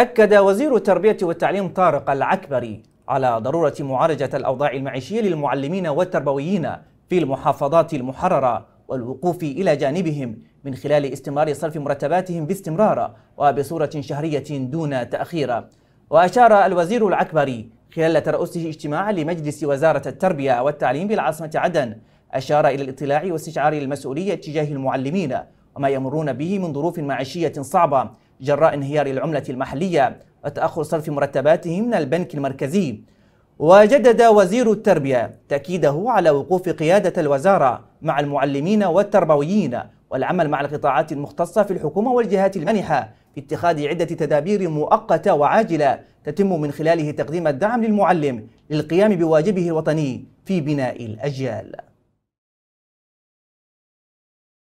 أكد وزير التربية والتعليم طارق العكبري على ضرورة معالجة الأوضاع المعيشية للمعلمين والتربويين في المحافظات المحررة والوقوف إلى جانبهم من خلال استمرار صرف مرتباتهم باستمرار وبصورة شهرية دون تأخير وأشار الوزير العكبري خلال ترأسه اجتماعا لمجلس وزارة التربية والتعليم بالعاصمة عدن أشار إلى الاطلاع واستشعار المسؤولية تجاه المعلمين وما يمرون به من ظروف معيشية صعبة جراء انهيار العملة المحلية وتأخر صرف مرتباته من البنك المركزي وجدد وزير التربية تأكيده على وقوف قيادة الوزارة مع المعلمين والتربويين والعمل مع القطاعات المختصة في الحكومة والجهات المانحة في اتخاذ عدة تدابير مؤقتة وعاجلة تتم من خلاله تقديم الدعم للمعلم للقيام بواجبه الوطني في بناء الأجيال